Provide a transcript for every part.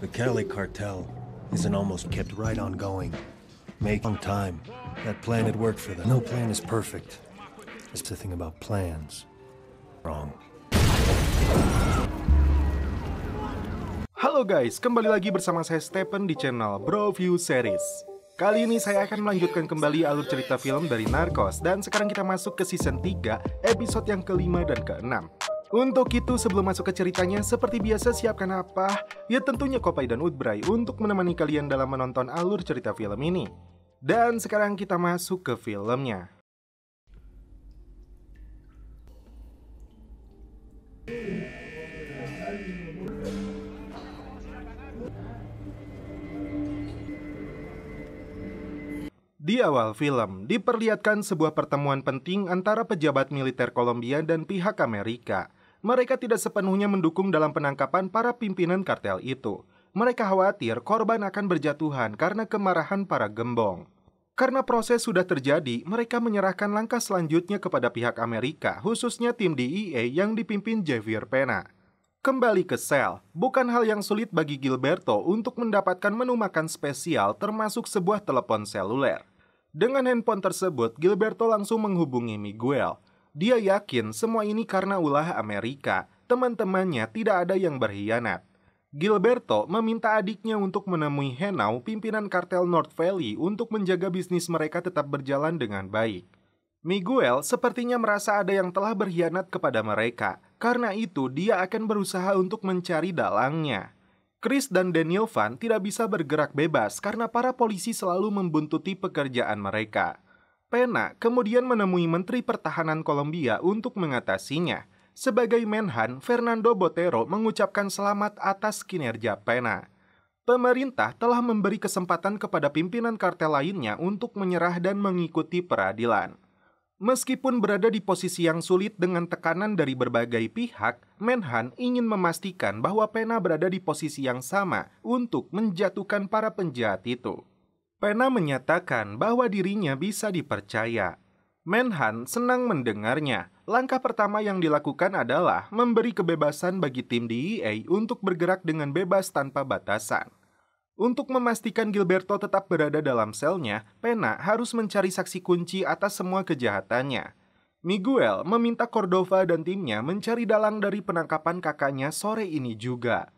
The Cali cartel is an almost kept right on going. Make long time. That plan had worked for them. No plan is perfect. It's the thing about plans. Wrong. Halo guys, kembali lagi bersama saya Stephen di channel Bro View Series. Kali ini saya akan melanjutkan kembali alur cerita film dari Narcos dan sekarang kita masuk ke season 3, episode yang kelima dan keenam. Untuk itu, sebelum masuk ke ceritanya, seperti biasa siapkan apa? Ya tentunya Kopi dan Udbrai untuk menemani kalian dalam menonton alur cerita film ini. Dan sekarang kita masuk ke filmnya. Di awal film, diperlihatkan sebuah pertemuan penting antara pejabat militer Kolombia dan pihak Amerika mereka tidak sepenuhnya mendukung dalam penangkapan para pimpinan kartel itu. Mereka khawatir korban akan berjatuhan karena kemarahan para gembong. Karena proses sudah terjadi, mereka menyerahkan langkah selanjutnya kepada pihak Amerika, khususnya tim DEA yang dipimpin Javier Pena. Kembali ke sel, bukan hal yang sulit bagi Gilberto untuk mendapatkan menu makan spesial termasuk sebuah telepon seluler. Dengan handphone tersebut, Gilberto langsung menghubungi Miguel. Dia yakin semua ini karena ulah Amerika. Teman-temannya tidak ada yang berkhianat. Gilberto meminta adiknya untuk menemui Henau, pimpinan kartel North Valley, untuk menjaga bisnis mereka tetap berjalan dengan baik. Miguel sepertinya merasa ada yang telah berkhianat kepada mereka. Karena itu, dia akan berusaha untuk mencari dalangnya. Chris dan Daniel Van tidak bisa bergerak bebas karena para polisi selalu membuntuti pekerjaan mereka. Pena kemudian menemui Menteri Pertahanan Kolombia untuk mengatasinya. Sebagai Menhan, Fernando Botero mengucapkan selamat atas kinerja Pena. Pemerintah telah memberi kesempatan kepada pimpinan kartel lainnya untuk menyerah dan mengikuti peradilan. Meskipun berada di posisi yang sulit dengan tekanan dari berbagai pihak, Menhan ingin memastikan bahwa Pena berada di posisi yang sama untuk menjatuhkan para penjahat itu. Pena menyatakan bahwa dirinya bisa dipercaya. Menhan senang mendengarnya. Langkah pertama yang dilakukan adalah memberi kebebasan bagi tim DEA untuk bergerak dengan bebas tanpa batasan. Untuk memastikan Gilberto tetap berada dalam selnya, Pena harus mencari saksi kunci atas semua kejahatannya. Miguel meminta Cordova dan timnya mencari dalang dari penangkapan kakaknya sore ini juga.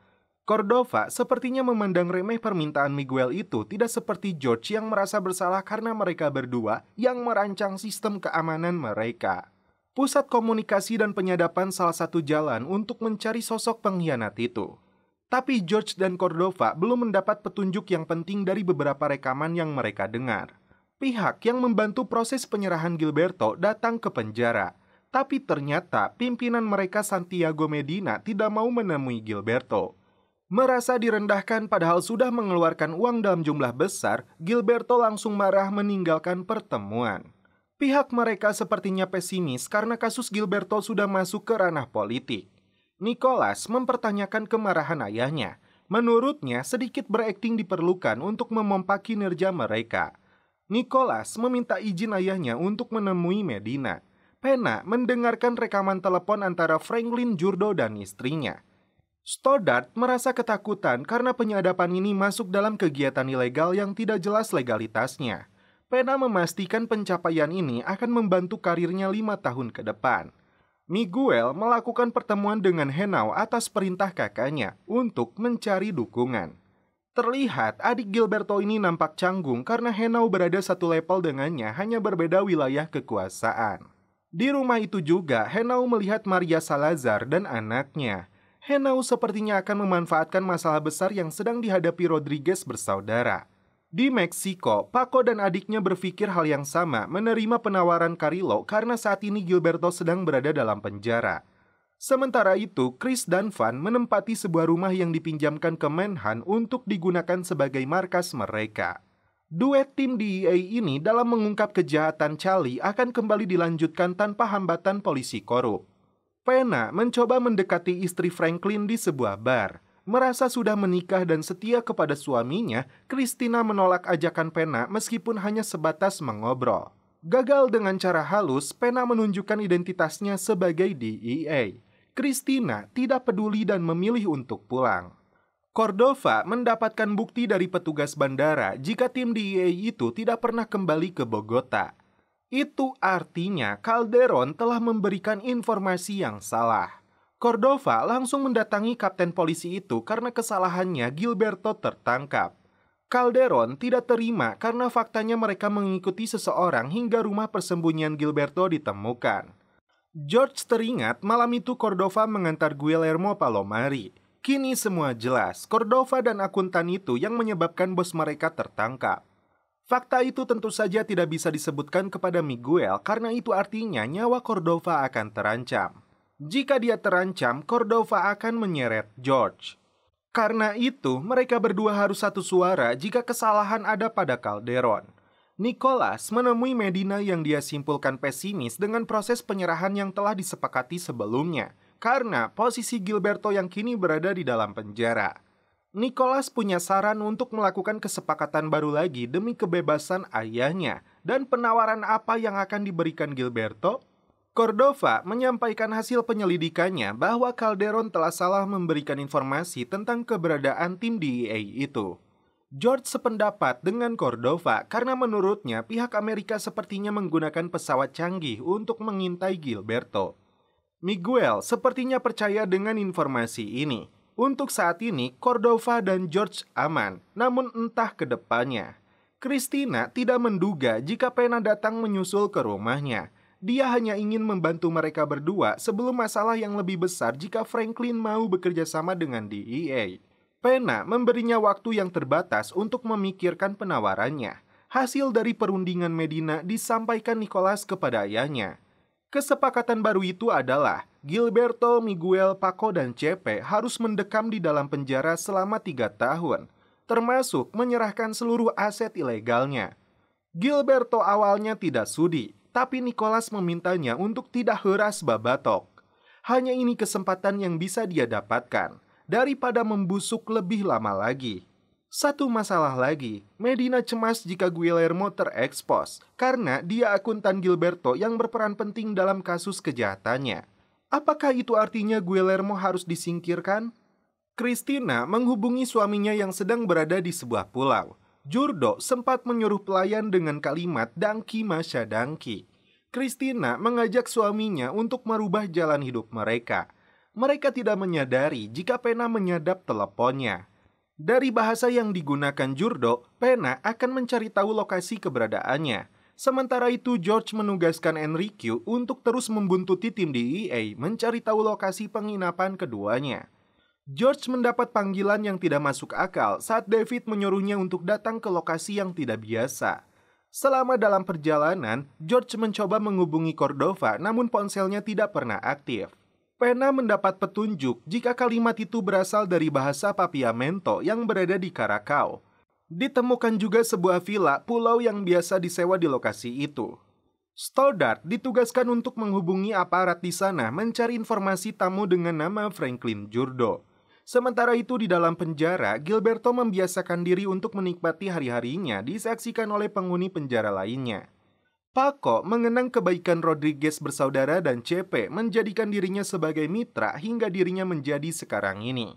Cordova sepertinya memandang remeh permintaan Miguel itu tidak seperti George yang merasa bersalah karena mereka berdua yang merancang sistem keamanan mereka. Pusat komunikasi dan penyadapan salah satu jalan untuk mencari sosok pengkhianat itu. Tapi George dan Cordova belum mendapat petunjuk yang penting dari beberapa rekaman yang mereka dengar. Pihak yang membantu proses penyerahan Gilberto datang ke penjara, tapi ternyata pimpinan mereka Santiago Medina tidak mau menemui Gilberto. Merasa direndahkan padahal sudah mengeluarkan uang dalam jumlah besar, Gilberto langsung marah meninggalkan pertemuan. Pihak mereka sepertinya pesimis karena kasus Gilberto sudah masuk ke ranah politik. Nicholas mempertanyakan kemarahan ayahnya. Menurutnya, sedikit berakting diperlukan untuk memompa kinerja mereka. Nicholas meminta izin ayahnya untuk menemui Medina. Pena mendengarkan rekaman telepon antara Franklin Jurdo dan istrinya. Stoddart merasa ketakutan karena penyadapan ini masuk dalam kegiatan ilegal yang tidak jelas legalitasnya. Pena memastikan pencapaian ini akan membantu karirnya lima tahun ke depan. Miguel melakukan pertemuan dengan Henao atas perintah kakaknya untuk mencari dukungan. Terlihat adik Gilberto ini nampak canggung karena Henao berada satu level dengannya hanya berbeda wilayah kekuasaan. Di rumah itu juga, Henao melihat Maria Salazar dan anaknya – Henao sepertinya akan memanfaatkan masalah besar yang sedang dihadapi Rodriguez bersaudara. Di Meksiko, Paco dan adiknya berpikir hal yang sama menerima penawaran Carillo karena saat ini Gilberto sedang berada dalam penjara. Sementara itu, Chris dan Van menempati sebuah rumah yang dipinjamkan ke Menhan untuk digunakan sebagai markas mereka. Duet tim DEA ini dalam mengungkap kejahatan Charlie akan kembali dilanjutkan tanpa hambatan polisi korup. Pena mencoba mendekati istri Franklin di sebuah bar. Merasa sudah menikah dan setia kepada suaminya, Christina menolak ajakan Pena meskipun hanya sebatas mengobrol. Gagal dengan cara halus, Pena menunjukkan identitasnya sebagai DEA. Christina tidak peduli dan memilih untuk pulang. Cordova mendapatkan bukti dari petugas bandara jika tim DEA itu tidak pernah kembali ke Bogota. Itu artinya Calderon telah memberikan informasi yang salah. Cordova langsung mendatangi kapten polisi itu karena kesalahannya Gilberto tertangkap. Calderon tidak terima karena faktanya mereka mengikuti seseorang hingga rumah persembunyian Gilberto ditemukan. George teringat malam itu Cordova mengantar Guillermo Palomari. Kini semua jelas, Cordova dan akuntan itu yang menyebabkan bos mereka tertangkap. Fakta itu tentu saja tidak bisa disebutkan kepada Miguel karena itu artinya nyawa Cordova akan terancam. Jika dia terancam, Cordova akan menyeret George. Karena itu, mereka berdua harus satu suara jika kesalahan ada pada Calderon. Nicholas menemui Medina yang dia simpulkan pesimis dengan proses penyerahan yang telah disepakati sebelumnya, karena posisi Gilberto yang kini berada di dalam penjara. Nicholas punya saran untuk melakukan kesepakatan baru lagi demi kebebasan ayahnya dan penawaran apa yang akan diberikan Gilberto. Cordova menyampaikan hasil penyelidikannya bahwa Calderon telah salah memberikan informasi tentang keberadaan tim DEA itu. George sependapat dengan Cordova karena menurutnya pihak Amerika sepertinya menggunakan pesawat canggih untuk mengintai Gilberto. Miguel sepertinya percaya dengan informasi ini untuk saat ini, Cordova dan George aman, namun entah ke depannya. Christina tidak menduga jika Pena datang menyusul ke rumahnya. Dia hanya ingin membantu mereka berdua sebelum masalah yang lebih besar jika Franklin mau bekerja sama dengan DEA. Pena memberinya waktu yang terbatas untuk memikirkan penawarannya. Hasil dari perundingan Medina disampaikan Nicholas kepada ayahnya. Kesepakatan baru itu adalah Gilberto, Miguel, Paco, dan CP harus mendekam di dalam penjara selama tiga tahun, termasuk menyerahkan seluruh aset ilegalnya. Gilberto awalnya tidak sudi, tapi Nicholas memintanya untuk tidak heras babatok. Hanya ini kesempatan yang bisa dia dapatkan, daripada membusuk lebih lama lagi. Satu masalah lagi, Medina cemas jika Guillermo terekspos karena dia akuntan Gilberto yang berperan penting dalam kasus kejahatannya. Apakah itu artinya Guillermo harus disingkirkan? Christina menghubungi suaminya yang sedang berada di sebuah pulau. Jurdo sempat menyuruh pelayan dengan kalimat dangki masya dangki. Christina mengajak suaminya untuk merubah jalan hidup mereka. Mereka tidak menyadari jika pena menyadap teleponnya. Dari bahasa yang digunakan Jurdo, Pena akan mencari tahu lokasi keberadaannya. Sementara itu, George menugaskan Enrique untuk terus membuntuti tim DEA mencari tahu lokasi penginapan keduanya. George mendapat panggilan yang tidak masuk akal saat David menyuruhnya untuk datang ke lokasi yang tidak biasa. Selama dalam perjalanan, George mencoba menghubungi Cordova namun ponselnya tidak pernah aktif. Pena mendapat petunjuk jika kalimat itu berasal dari bahasa Papiamento yang berada di Karakau. Ditemukan juga sebuah villa pulau yang biasa disewa di lokasi itu. Stoddard ditugaskan untuk menghubungi aparat di sana mencari informasi tamu dengan nama Franklin Jurdo. Sementara itu di dalam penjara, Gilberto membiasakan diri untuk menikmati hari-harinya disaksikan oleh penghuni penjara lainnya. Paco mengenang kebaikan Rodriguez bersaudara dan CP menjadikan dirinya sebagai mitra hingga dirinya menjadi sekarang ini.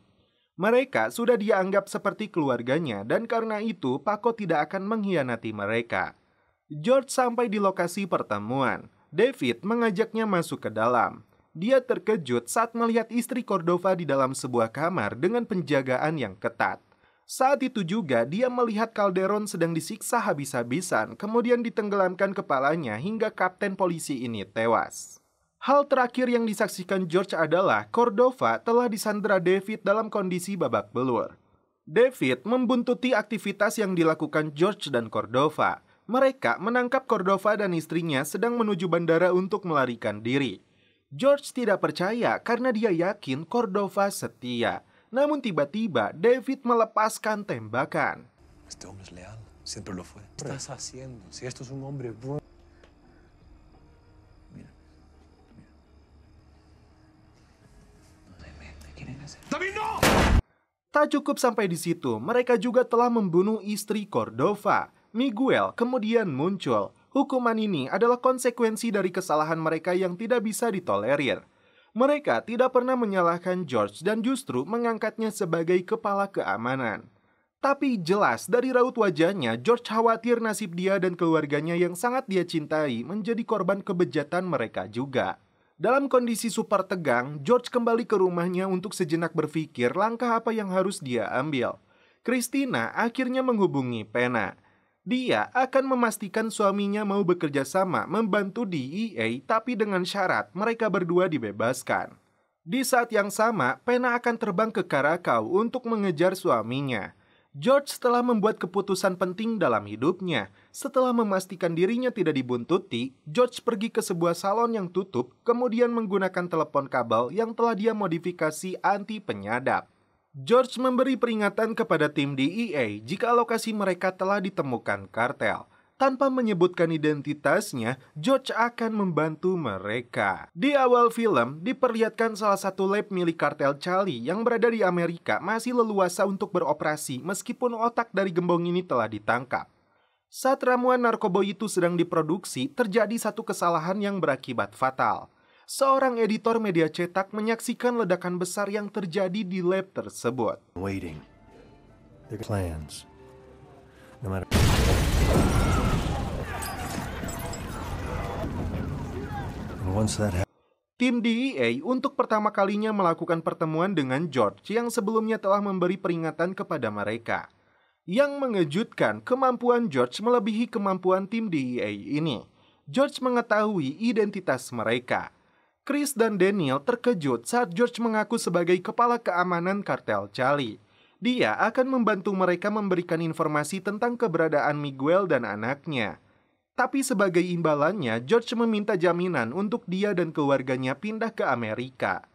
Mereka sudah dianggap seperti keluarganya dan karena itu Paco tidak akan mengkhianati mereka. George sampai di lokasi pertemuan. David mengajaknya masuk ke dalam. Dia terkejut saat melihat istri Cordova di dalam sebuah kamar dengan penjagaan yang ketat. Saat itu juga dia melihat Calderon sedang disiksa habis-habisan, kemudian ditenggelamkan kepalanya hingga kapten polisi ini tewas. Hal terakhir yang disaksikan George adalah Cordova telah disandra David dalam kondisi babak belur. David membuntuti aktivitas yang dilakukan George dan Cordova. Mereka menangkap Cordova dan istrinya sedang menuju bandara untuk melarikan diri. George tidak percaya karena dia yakin Cordova setia. Namun tiba-tiba David melepaskan tembakan. Este Tak cukup sampai di situ, mereka juga telah membunuh istri Cordova. Miguel kemudian muncul. Hukuman ini adalah konsekuensi dari kesalahan mereka yang tidak bisa ditolerir. Mereka tidak pernah menyalahkan George dan justru mengangkatnya sebagai kepala keamanan. Tapi jelas dari raut wajahnya, George khawatir nasib dia dan keluarganya yang sangat dia cintai menjadi korban kebejatan mereka juga. Dalam kondisi super tegang, George kembali ke rumahnya untuk sejenak berpikir langkah apa yang harus dia ambil. Christina akhirnya menghubungi Pena. Dia akan memastikan suaminya mau bekerja sama membantu DEA tapi dengan syarat mereka berdua dibebaskan. Di saat yang sama, Pena akan terbang ke Karakau untuk mengejar suaminya. George telah membuat keputusan penting dalam hidupnya. Setelah memastikan dirinya tidak dibuntuti, George pergi ke sebuah salon yang tutup, kemudian menggunakan telepon kabel yang telah dia modifikasi anti penyadap. George memberi peringatan kepada tim DEA jika lokasi mereka telah ditemukan kartel. Tanpa menyebutkan identitasnya, George akan membantu mereka. Di awal film, diperlihatkan salah satu lab milik kartel Charlie yang berada di Amerika masih leluasa untuk beroperasi meskipun otak dari gembong ini telah ditangkap. Saat ramuan narkoba itu sedang diproduksi, terjadi satu kesalahan yang berakibat fatal seorang editor media cetak menyaksikan ledakan besar yang terjadi di lab tersebut. Waiting. Their plans. No matter... once that happens... Tim DEA untuk pertama kalinya melakukan pertemuan dengan George yang sebelumnya telah memberi peringatan kepada mereka. Yang mengejutkan, kemampuan George melebihi kemampuan tim DEA ini. George mengetahui identitas mereka. Chris dan Daniel terkejut saat George mengaku sebagai kepala keamanan kartel Charlie. Dia akan membantu mereka memberikan informasi tentang keberadaan Miguel dan anaknya. Tapi sebagai imbalannya, George meminta jaminan untuk dia dan keluarganya pindah ke Amerika.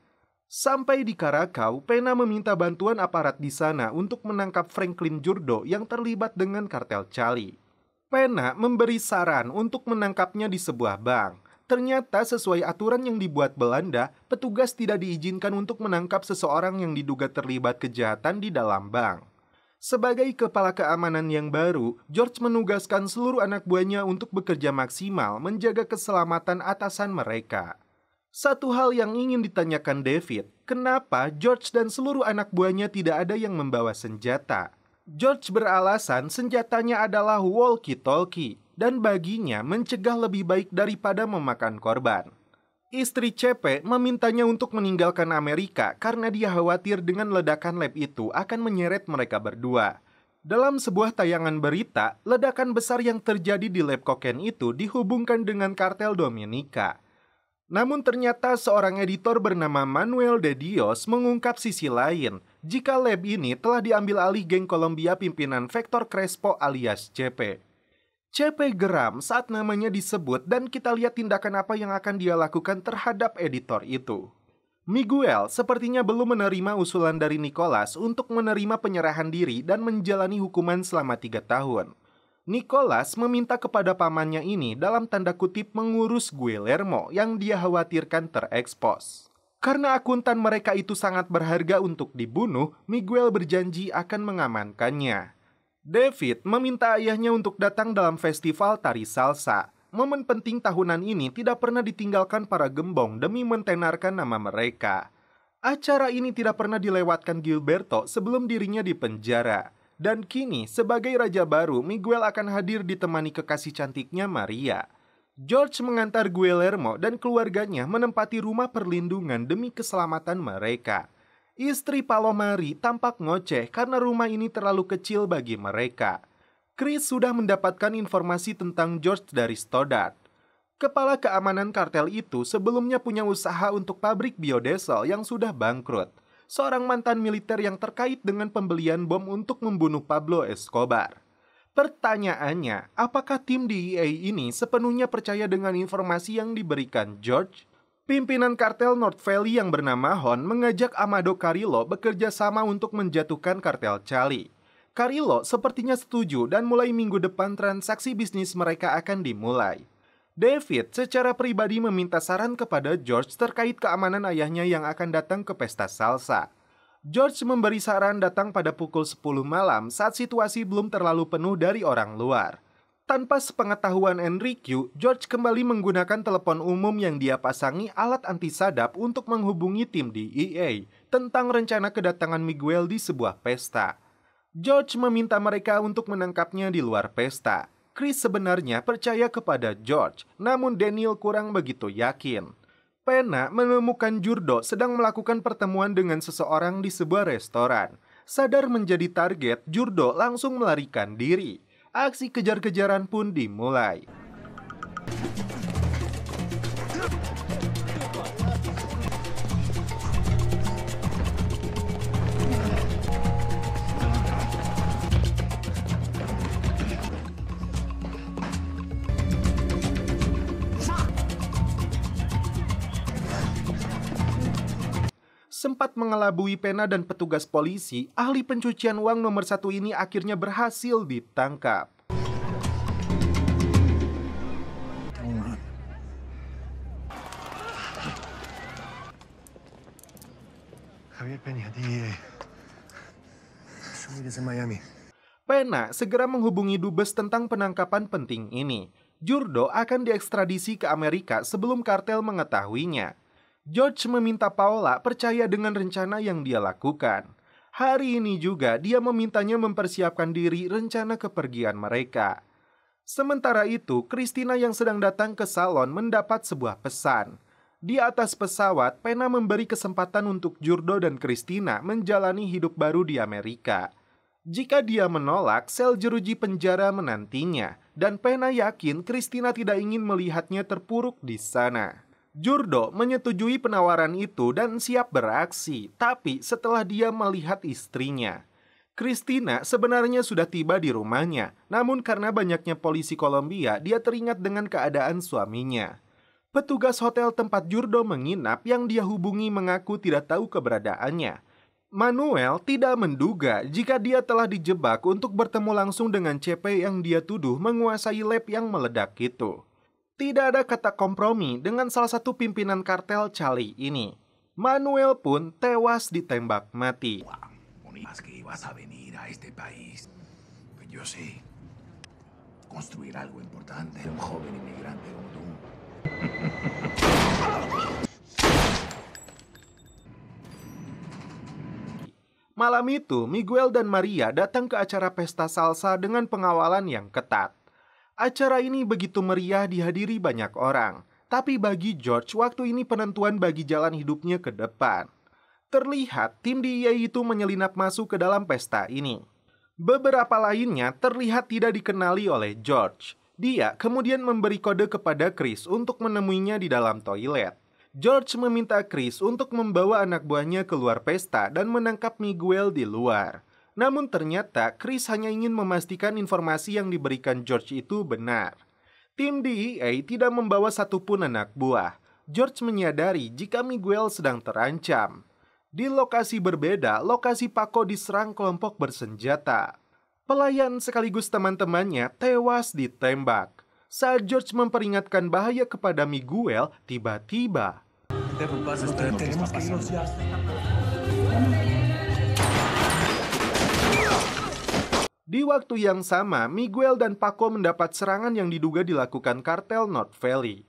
Sampai di Karakau, Pena meminta bantuan aparat di sana untuk menangkap Franklin Jurdo yang terlibat dengan kartel Charlie. Pena memberi saran untuk menangkapnya di sebuah bank. Ternyata sesuai aturan yang dibuat Belanda, petugas tidak diizinkan untuk menangkap seseorang yang diduga terlibat kejahatan di dalam bank. Sebagai kepala keamanan yang baru, George menugaskan seluruh anak buahnya untuk bekerja maksimal menjaga keselamatan atasan mereka. Satu hal yang ingin ditanyakan David, kenapa George dan seluruh anak buahnya tidak ada yang membawa senjata? George beralasan senjatanya adalah walkie-talkie, dan baginya mencegah lebih baik daripada memakan korban. Istri CP memintanya untuk meninggalkan Amerika karena dia khawatir dengan ledakan lab itu akan menyeret mereka berdua. Dalam sebuah tayangan berita, ledakan besar yang terjadi di lab koken itu dihubungkan dengan kartel Dominika. Namun ternyata seorang editor bernama Manuel De Dios mengungkap sisi lain, jika lab ini telah diambil alih geng Kolombia pimpinan Vector Crespo alias CP. CP geram saat namanya disebut dan kita lihat tindakan apa yang akan dia lakukan terhadap editor itu. Miguel sepertinya belum menerima usulan dari Nicholas untuk menerima penyerahan diri dan menjalani hukuman selama tiga tahun. Nicholas meminta kepada pamannya ini dalam tanda kutip mengurus Guillermo yang dia khawatirkan terekspos. Karena akuntan mereka itu sangat berharga untuk dibunuh, Miguel berjanji akan mengamankannya. David meminta ayahnya untuk datang dalam festival tari salsa. Momen penting tahunan ini tidak pernah ditinggalkan para gembong demi mentenarkan nama mereka. Acara ini tidak pernah dilewatkan Gilberto sebelum dirinya dipenjara. Dan kini, sebagai raja baru, Miguel akan hadir ditemani kekasih cantiknya Maria. George mengantar Guillermo dan keluarganya menempati rumah perlindungan demi keselamatan mereka. Istri Palomari tampak ngoceh karena rumah ini terlalu kecil bagi mereka. Chris sudah mendapatkan informasi tentang George dari Stoddard. Kepala keamanan kartel itu sebelumnya punya usaha untuk pabrik biodiesel yang sudah bangkrut. Seorang mantan militer yang terkait dengan pembelian bom untuk membunuh Pablo Escobar. Pertanyaannya, apakah tim DEA ini sepenuhnya percaya dengan informasi yang diberikan George? Pimpinan kartel North Valley yang bernama Hon mengajak Amado Carillo bekerja sama untuk menjatuhkan kartel Charlie. Carillo sepertinya setuju dan mulai minggu depan transaksi bisnis mereka akan dimulai. David secara pribadi meminta saran kepada George terkait keamanan ayahnya yang akan datang ke pesta salsa. George memberi saran datang pada pukul 10 malam saat situasi belum terlalu penuh dari orang luar. Tanpa sepengetahuan Enrique, George kembali menggunakan telepon umum yang dia pasangi alat anti sadap untuk menghubungi tim DEA tentang rencana kedatangan Miguel di sebuah pesta. George meminta mereka untuk menangkapnya di luar pesta. Chris sebenarnya percaya kepada George, namun Daniel kurang begitu yakin. Pena menemukan Jurdo sedang melakukan pertemuan dengan seseorang di sebuah restoran. Sadar menjadi target, Jurdo langsung melarikan diri aksi kejar-kejaran pun dimulai. sempat mengelabui pena dan petugas polisi, ahli pencucian uang nomor satu ini akhirnya berhasil ditangkap. Pena segera menghubungi dubes tentang penangkapan penting ini. Jurdo akan diekstradisi ke Amerika sebelum kartel mengetahuinya. George meminta Paola percaya dengan rencana yang dia lakukan. Hari ini juga dia memintanya mempersiapkan diri rencana kepergian mereka. Sementara itu, Christina yang sedang datang ke salon mendapat sebuah pesan. Di atas pesawat, Pena memberi kesempatan untuk Jurdo dan Christina menjalani hidup baru di Amerika. Jika dia menolak, sel jeruji penjara menantinya, dan Pena yakin Christina tidak ingin melihatnya terpuruk di sana. Jurdo menyetujui penawaran itu dan siap beraksi, tapi setelah dia melihat istrinya. Christina sebenarnya sudah tiba di rumahnya, namun karena banyaknya polisi Kolombia, dia teringat dengan keadaan suaminya. Petugas hotel tempat Jurdo menginap yang dia hubungi mengaku tidak tahu keberadaannya. Manuel tidak menduga jika dia telah dijebak untuk bertemu langsung dengan CP yang dia tuduh menguasai lab yang meledak itu tidak ada kata kompromi dengan salah satu pimpinan kartel Cali ini. Manuel pun tewas ditembak mati. Malam itu, Miguel dan Maria datang ke acara pesta salsa dengan pengawalan yang ketat. Acara ini begitu meriah dihadiri banyak orang, tapi bagi George waktu ini penentuan bagi jalan hidupnya ke depan. Terlihat tim dia itu menyelinap masuk ke dalam pesta ini. Beberapa lainnya terlihat tidak dikenali oleh George. Dia kemudian memberi kode kepada Chris untuk menemuinya di dalam toilet. George meminta Chris untuk membawa anak buahnya keluar pesta dan menangkap Miguel di luar. Namun ternyata Chris hanya ingin memastikan informasi yang diberikan George itu benar. Tim DEA tidak membawa satupun anak buah. George menyadari jika Miguel sedang terancam. Di lokasi berbeda, lokasi Paco diserang kelompok bersenjata. Pelayan sekaligus teman-temannya tewas ditembak. Saat George memperingatkan bahaya kepada Miguel, tiba-tiba... Di waktu yang sama, Miguel dan Paco mendapat serangan yang diduga dilakukan kartel North Valley.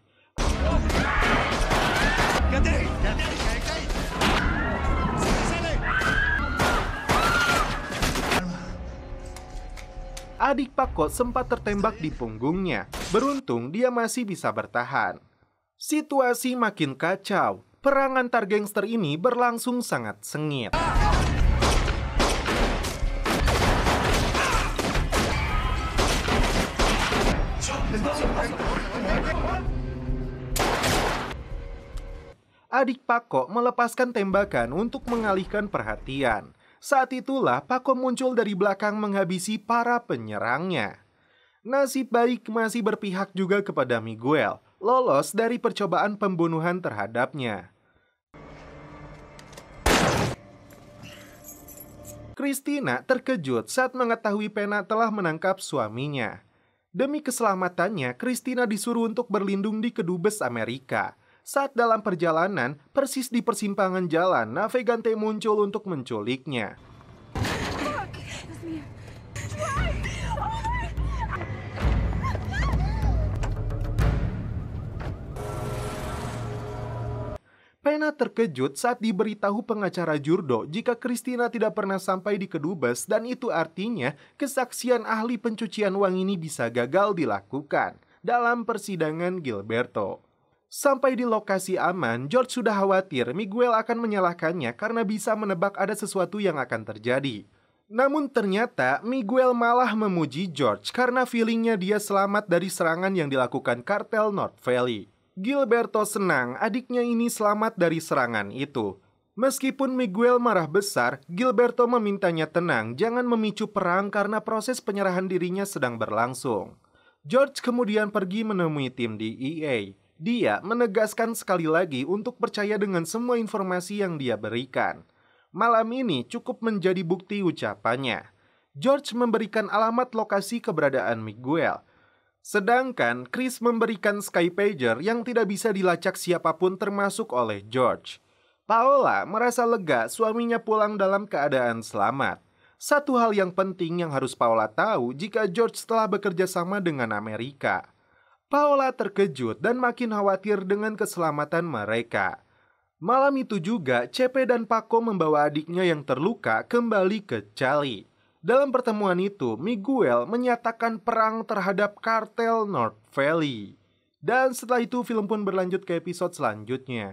Adik Paco sempat tertembak di punggungnya. Beruntung dia masih bisa bertahan. Situasi makin kacau. Perangan antar gangster ini berlangsung sangat sengit. adik Pako melepaskan tembakan untuk mengalihkan perhatian. Saat itulah Pako muncul dari belakang menghabisi para penyerangnya. Nasib baik masih berpihak juga kepada Miguel, lolos dari percobaan pembunuhan terhadapnya. Christina terkejut saat mengetahui Pena telah menangkap suaminya. Demi keselamatannya, Christina disuruh untuk berlindung di kedubes Amerika. Saat dalam perjalanan, persis di persimpangan jalan, Navegante muncul untuk menculiknya. Pena terkejut saat diberitahu pengacara Jurdo jika Christina tidak pernah sampai di kedubes dan itu artinya kesaksian ahli pencucian uang ini bisa gagal dilakukan dalam persidangan Gilberto. Sampai di lokasi aman, George sudah khawatir Miguel akan menyalahkannya karena bisa menebak ada sesuatu yang akan terjadi. Namun ternyata Miguel malah memuji George karena feelingnya dia selamat dari serangan yang dilakukan kartel North Valley. Gilberto senang adiknya ini selamat dari serangan itu. Meskipun Miguel marah besar, Gilberto memintanya tenang jangan memicu perang karena proses penyerahan dirinya sedang berlangsung. George kemudian pergi menemui tim DEA. Dia menegaskan sekali lagi untuk percaya dengan semua informasi yang dia berikan. Malam ini cukup menjadi bukti ucapannya. George memberikan alamat lokasi keberadaan Miguel. Sedangkan Chris memberikan Sky Pager yang tidak bisa dilacak siapapun termasuk oleh George. Paola merasa lega suaminya pulang dalam keadaan selamat. Satu hal yang penting yang harus Paola tahu jika George telah bekerja sama dengan Amerika. Paola terkejut dan makin khawatir dengan keselamatan mereka. Malam itu juga, CP dan Paco membawa adiknya yang terluka kembali ke Cali. Dalam pertemuan itu, Miguel menyatakan perang terhadap kartel North Valley. Dan setelah itu film pun berlanjut ke episode selanjutnya.